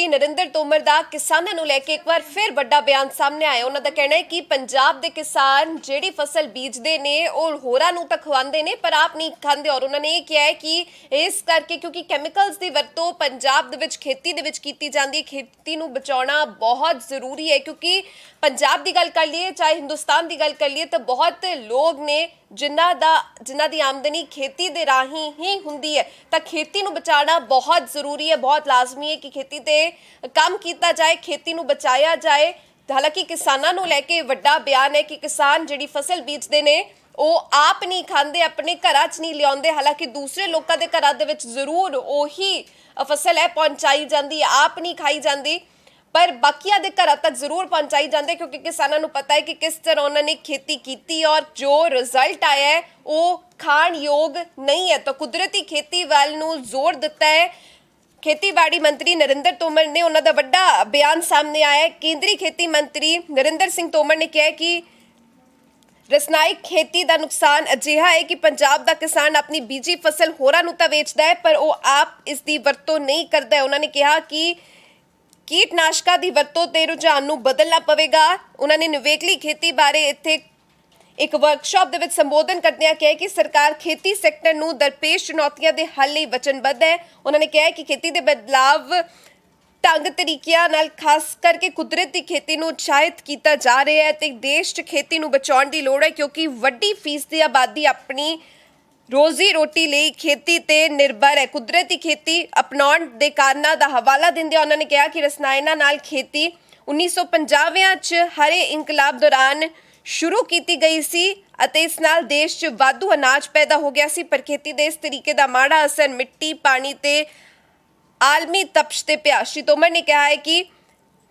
ਮੰਤਰੀ ਨਰਿੰਦਰ ਤੋਮਰ ਦਾ ਕਿਸਾਨਾਂ ਨੂੰ ਲੈ ਕੇ ਇੱਕ ਵਾਰ ਫਿਰ ਵੱਡਾ ਬਿਆਨ ਸਾਹਮਣੇ ਆਇਆ ਉਹਨਾਂ ਦਾ ਕਹਿਣਾ ਹੈ ਕਿ ਪੰਜਾਬ ਦੇ ਕਿਸਾਨ ਜਿਹੜੀ ਫਸਲ ਬੀਜਦੇ ਨੇ ਉਹ ਹੋਰਾਂ ਨੂੰ ਤਾਂ ਖਵਾਉਂਦੇ ਨੇ ਪਰ ਆਪ ਨਹੀਂ ਖਾਂਦੇ ਔਰ ਉਹਨਾਂ ਨੇ ਇਹ ਕਿਹਾ ਹੈ ਕਿ ਇਸ ਕਰਕੇ ਕਿਉਂਕਿ ਕੈਮੀਕਲਸ ਦੀ ਵਰਤੋਂ ਪੰਜਾਬ ਦੇ ਵਿੱਚ ਖੇਤੀ ਦੇ ਵਿੱਚ ਕੀਤੀ ਜਾਂਦੀ ਹੈ ਖੇਤੀ ਨੂੰ ਬਚਾਉਣਾ ਬਹੁਤ ਜ਼ਰੂਰੀ ਹੈ ਕਿਉਂਕਿ ਪੰਜਾਬ ਦੀ ਗੱਲ ਕਰ ਲਈਏ ਚਾਹੇ ਹਿੰਦੁਸਤਾਨ ਦੀ ਗੱਲ ਕਰ ਲਈਏ ਤਾਂ ਬਹੁਤ ਲੋਕ ਨੇ ਜਿਨ੍ਹਾਂ ਦਾ ਜਿਨ੍ਹਾਂ ਦੀ ਆਮਦਨੀ ਖੇਤੀ ਦੇ ਰਾਹੀਂ ਹੀ ਹੁੰਦੀ ਹੈ ਤਾਂ ਖੇਤੀ ਨੂੰ ਬਚਾਉਣਾ ਬਹੁਤ ਜ਼ਰੂਰੀ ਹੈ ਬਹੁਤ ਲਾਜ਼ਮੀ ਹੈ ਕਿ ਖੇਤੀ ਤੇ ਕੰਮ ਕੀਤਾ ਜਾਏ ਖੇਤੀ ਨੂੰ ਬਚਾਇਆ ਜਾਏ ਹਾਲਾਂਕਿ ਕਿਸਾਨਾਂ ਨੂੰ ਲੈ ਕੇ ਵੱਡਾ ਬਿਆਨ ਹੈ ਕਿ ਕਿਸਾਨ ਜਿਹੜੀ ਫਸਲ ਬੀਜਦੇ ਨੇ ਉਹ ਆਪ ਨਹੀਂ ਖਾਂਦੇ ਆਪਣੇ ਘਰਾਂ 'ਚ ਨਹੀਂ ਲਿਆਉਂਦੇ ਹਾਲਾਂਕਿ ਦੂਸਰੇ ਲੋਕਾਂ ਦੇ ਘਰਾਂ ਦੇ ਵਿੱਚ ਜ਼ਰੂਰ ਉਹੀ ਫਸਲ ਹੈ ਪਹੁੰਚਾਈ ਜਾਂਦੀ ਆਪ ਨਹੀਂ ਖਾਈ ਜਾਂਦੀ ਪਰ ਬਾਕੀਆਂ ਦੇ ਘਰਾਂ ਤੱਕ ਜ਼ਰੂਰ ਪਹੁੰਚਾਈ ਜਾਂਦੇ ਕਿਉਂਕਿ ਕਿਸਾਨਾਂ ਨੂੰ ਪਤਾ ਹੈ ਕਿ ਕਿਸ ਤਰ੍ਹਾਂ ਉਹਨਾਂ ਨੇ ਖੇਤੀ ਕੀਤੀ ਔਰ ਜੋ ਰਿਜ਼ਲਟ ਆਇਆ ਹੈ ਉਹ ਖਾਣ ਯੋਗ ਨਹੀਂ ਹੈ ਤਾਂ ਕੁਦਰਤੀ ਖੇਤੀ ਵੱਲ ਨੂੰ ਜ਼ੋਰ ਦਿੱਤਾ ਹੈ ਖੇਤੀਬਾੜੀ ਮੰਤਰੀ ਨਰਿੰਦਰ ਤੋਮਰ ਨੇ ਉਹਨਾਂ ਦਾ ਵੱਡਾ ਬਿਆਨ ਸਾਹਮਣੇ ਆਇਆ ਹੈ ਕੇਂਦਰੀ ਖੇਤੀ ਮੰਤਰੀ ਨਰਿੰਦਰ ਸਿੰਘ ਤੋਮਰ ਨੇ ਕਿਹਾ ਕਿ ਰਸਨਾਇਕ ਖੇਤੀ ਦਾ ਨੁਕਸਾਨ ਅਜਿਹਾ ਹੈ ਕਿ ਪੰਜਾਬ ਦਾ ਕਿਸਾਨ ਆਪਣੀ ਬੀਜੀ ਫਸਲ ਹੋਰਾਂ ਨੂੰ ਤਾਂ ਵੇਚਦਾ ਹੈ ਪਰ ਉਹ ਆਪ ਇਸ ਦੀ ਵਰਤੋਂ ਨਹੀਂ ਕਰਦਾ ਉਹਨਾਂ ਨੇ ਕਿਹਾ ਕਿ ਕੀਟਨਾਸ਼ਕਾਂ ਦੀ ਵਰਤੋਂ ਤੇ ਰੁਝਾਨ ਨੂੰ ਬਦਲਣਾ ਪਵੇਗਾ ਉਹਨਾਂ ਨੇ ਨਿਵੇਕਲੀ ਖੇਤੀ ਬਾਰੇ ਇੱਥੇ ਇੱਕ ਵਰਕਸ਼ਾਪ ਦੇ ਵਿੱਚ ਸੰਬੋਧਨ ਕਰਦਿਆਂ ਕਿਹਾ ਕਿ ਸਰਕਾਰ ਖੇਤੀ ਸੈਕਟਰ ਨੂੰ ਦਰਪੇਸ਼ ਚੁਣੌਤੀਆਂ ਦੇ ਹੱਲ ਲਈ ਵਚਨਬੱਧ ਹੈ ਉਹਨਾਂ ਨੇ ਕਿਹਾ ਕਿ ਖੇਤੀ ਦੇ ਬਦਲਾਵ ਤੰਗ ਤਰੀਕਿਆਂ ਨਾਲ ਖਾਸ ਕਰਕੇ ਕੁਦਰਤੀ ਖੇਤੀ ਨੂੰ ਉਤਸ਼ਾਹਿਤ ਕੀਤਾ ਜਾ ਰਿਹਾ ਹੈ ਤੇ ਦੇਸ਼ 'ਚ ਖੇਤੀ ਨੂੰ ਬਚਾਉਣ ਦੀ ਲੋੜ ਹੈ ਕਿਉਂਕਿ ਵੱਡੀ ਫੀਸ ਦੀ ਆਬਾਦੀ ਆਪਣੀ ਰੋਜ਼ੀ ਰੋਟੀ ਲਈ ਖੇਤੀ ਤੇ ਨਿਰਭਰ ਹੈ ਕੁਦਰਤੀ ਖੇਤੀ ਅਪਣਾਉਣ ਦੇ ਕਾਰਨਾਂ ਦਾ ਹਵਾਲਾ ਦਿੰਦੇ ਉਹਨਾਂ ਨੇ ਕਿਹਾ ਕਿ ਰਸਨਾਇਨਾ ਨਾਲ ਖੇਤੀ 1950ਵਿਆਂ 'ਚ ਹਰੇ ਇਨਕਲਾਬ ਦੌਰਾਨ ਸ਼ੁਰੂ ਕੀਤੀ ਗਈ ਸੀ ਅਤੇ ਇਸ ਨਾਲ ਦੇਸ਼ 'ਚ ਵਾਧੂ ਅਨਾਜ ਪੈਦਾ ਹੋ ਗਿਆ ਸੀ ਪਰ ਖੇਤੀ ਦੇ ਇਸ ਤਰੀਕੇ ਦਾ ਮਾੜਾ ਅਸਰ ਮਿੱਟੀ ਪਾਣੀ ਤੇ ਆਲਮੀ ਤਪਸ਼ ਤੇ ਪਿਆ ਸ਼੍ਰੀ ਤੋਮਰ ਨੇ ਕਿਹਾ ਹੈ ਕਿ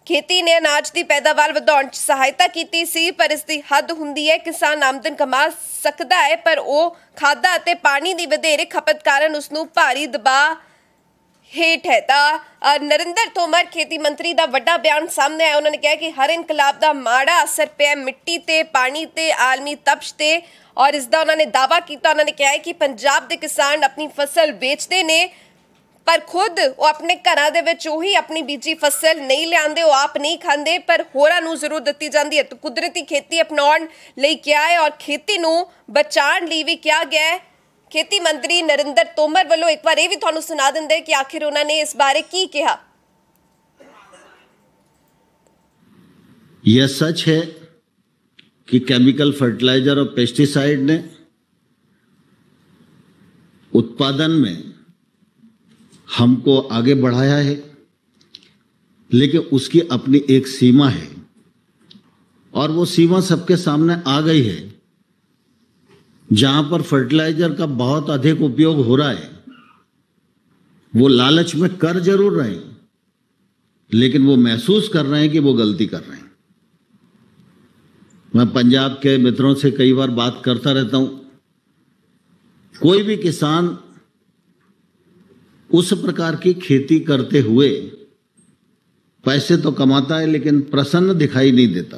ਖੇਤੀ ਨੇ ਅਨਾਜ ਦੀ ਪੈਦਾਵਾਰ ਵਧਾਉਣ 'ਚ ਸਹਾਇਤਾ ਕੀਤੀ ਸੀ ਪਰ ਇਸ ਦੀ ਹੱਦ ਹੁੰਦੀ ਹੈ ਕਿਸਾਨ ਆਮਦਨ ਕਮਾ ਸਕਦਾ ਹੈ ਪਰ ਉਹ ਖਾਦਾ ਅਤੇ ਪਾਣੀ ਦੀ ਵਧੇਰੇ ਖਪਤ ਕਾਰਨ ਉਸ ਨੂੰ ਭਾਰੀ ਦਬਾਅ ਹੇਠ ਹੈ ਤਾਂ ਨਰਿੰਦਰ ਤੋਮਰ ਖੇਤੀ ਮੰਤਰੀ ਦਾ ਵੱਡਾ ਬਿਆਨ ਸਾਹਮਣੇ ਆਇਆ ਉਹਨਾਂ ਨੇ ਕਿਹਾ ਕਿ ਹਰ ਇਨਕਲਾਬ ਦਾ ਮਾੜਾ ਅਸਰ ਪਿਆ ਮਿੱਟੀ ਤੇ ਪਾਣੀ ਤੇ ਆਲਮੀ ਤਪਸ਼ ਤੇ ਔਰ ਇਸ ਦਾ ਉਹਨਾਂ ਨੇ ਦਾਵਾ ਕੀਤਾ ਉਹਨਾਂ ਨੇ ਕਿਹਾ ਕਿ ਪੰਜਾਬ ਦੇ ਕਿਸਾਨ ਆਪਣੀ ਫਸਲ ਵੇਚਦੇ ਨੇ पर खुद वो अपने घर उ अपनी बीजी फसल नहीं लिया आप नहीं खाते पर होर जरूर दिती जाती है तो कुदरती खेती अपना क्या है और खेती बचाने लिए भी क्या गया है खेती मंत्री नरेंद्र तोमर वालों एक बार ये भी थोड़ा सुना देंगे कि आखिर उन्होंने इस बारे की कहा यह सच है कि केमिकल फर्टिलाइजर और पेस्टिसाइड ने उत्पादन में हमको आगे बढ़ाया है लेकिन उसकी अपनी एक सीमा है और वो सीमा सबके सामने आ गई है जहां पर फर्टिलाइजर का बहुत अधिक उपयोग हो रहा है वो लालच में कर जरूर रहे हैं लेकिन वो महसूस कर रहे हैं कि वो गलती कर रहे हैं मैं पंजाब के मित्रों से कई बार बात करता रहता हूं कोई भी किसान उस प्रकार की खेती करते हुए पैसे तो कमाता है लेकिन प्रसन्न दिखाई नहीं देता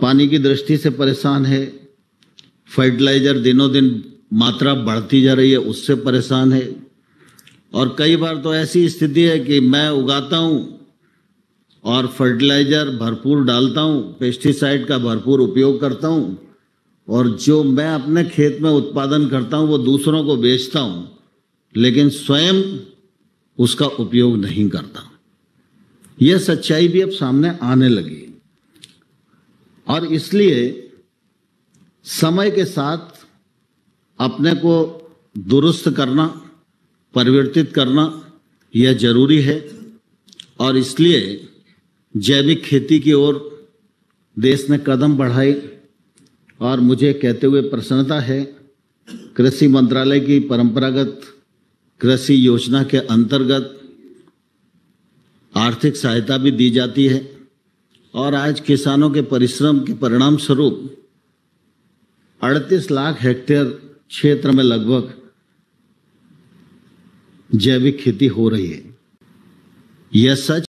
पानी की दृष्टि से परेशान है फर्टिलाइजर दिनों दिन मात्रा बढ़ती जा रही है उससे परेशान है और कई बार तो ऐसी स्थिति है कि मैं उगाता हूँ और फर्टिलाइजर भरपूर डालता हूँ पेस्टिसाइड का भरपूर उपयोग करता हूँ और जो मैं अपने खेत में उत्पादन करता हूँ वो दूसरों को बेचता हूँ लेकिन स्वयं उसका उपयोग नहीं करता यह सच्चाई भी अब सामने आने लगी और इसलिए समय के साथ अपने को दुरुस्त करना परिवर्तित करना यह जरूरी है और इसलिए जैविक खेती की ओर देश ने कदम बढ़ाए और मुझे कहते हुए प्रसन्नता है कृषि मंत्रालय की परंपरागत कृषि योजना के अंतर्गत आर्थिक सहायता भी दी जाती है और आज किसानों के परिश्रम के परिणाम स्वरूप 38 लाख हेक्टेयर क्षेत्र में लगभग जैविक खेती हो रही है यह सच